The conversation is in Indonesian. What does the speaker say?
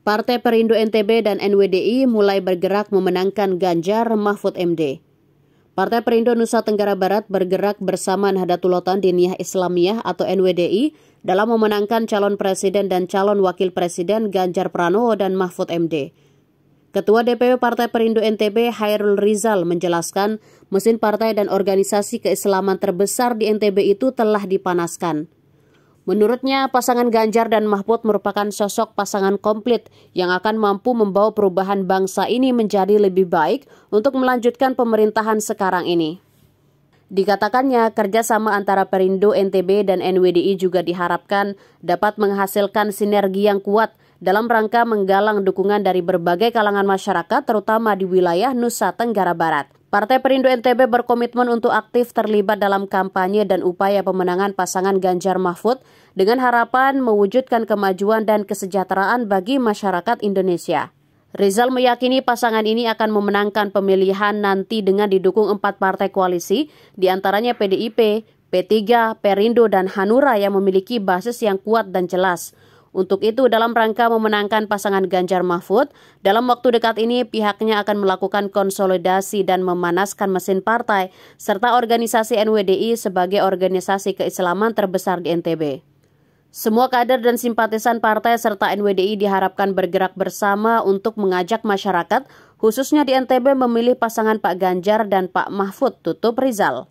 Partai Perindo NTB dan NWDI mulai bergerak memenangkan Ganjar Mahfud MD. Partai Perindo Nusa Tenggara Barat bergerak bersama Nahdlatul Diniyah Islamiyah atau NWDI dalam memenangkan calon presiden dan calon wakil presiden Ganjar Pranowo dan Mahfud MD. Ketua DPW Partai Perindo NTB Hairul Rizal menjelaskan mesin partai dan organisasi keislaman terbesar di NTB itu telah dipanaskan. Menurutnya, pasangan Ganjar dan Mahfud merupakan sosok pasangan komplit yang akan mampu membawa perubahan bangsa ini menjadi lebih baik untuk melanjutkan pemerintahan sekarang ini. Dikatakannya, kerjasama antara Perindo NTB dan NWDI juga diharapkan dapat menghasilkan sinergi yang kuat dalam rangka menggalang dukungan dari berbagai kalangan masyarakat, terutama di wilayah Nusa Tenggara Barat. Partai Perindo NTB berkomitmen untuk aktif terlibat dalam kampanye dan upaya pemenangan pasangan Ganjar Mahfud dengan harapan mewujudkan kemajuan dan kesejahteraan bagi masyarakat Indonesia. Rizal meyakini pasangan ini akan memenangkan pemilihan nanti dengan didukung empat partai koalisi, diantaranya PDIP, P3, Perindo, dan Hanura yang memiliki basis yang kuat dan jelas. Untuk itu, dalam rangka memenangkan pasangan Ganjar Mahfud, dalam waktu dekat ini pihaknya akan melakukan konsolidasi dan memanaskan mesin partai, serta organisasi NWDI sebagai organisasi keislaman terbesar di NTB. Semua kader dan simpatisan partai serta NWDI diharapkan bergerak bersama untuk mengajak masyarakat, khususnya di NTB memilih pasangan Pak Ganjar dan Pak Mahfud, tutup Rizal.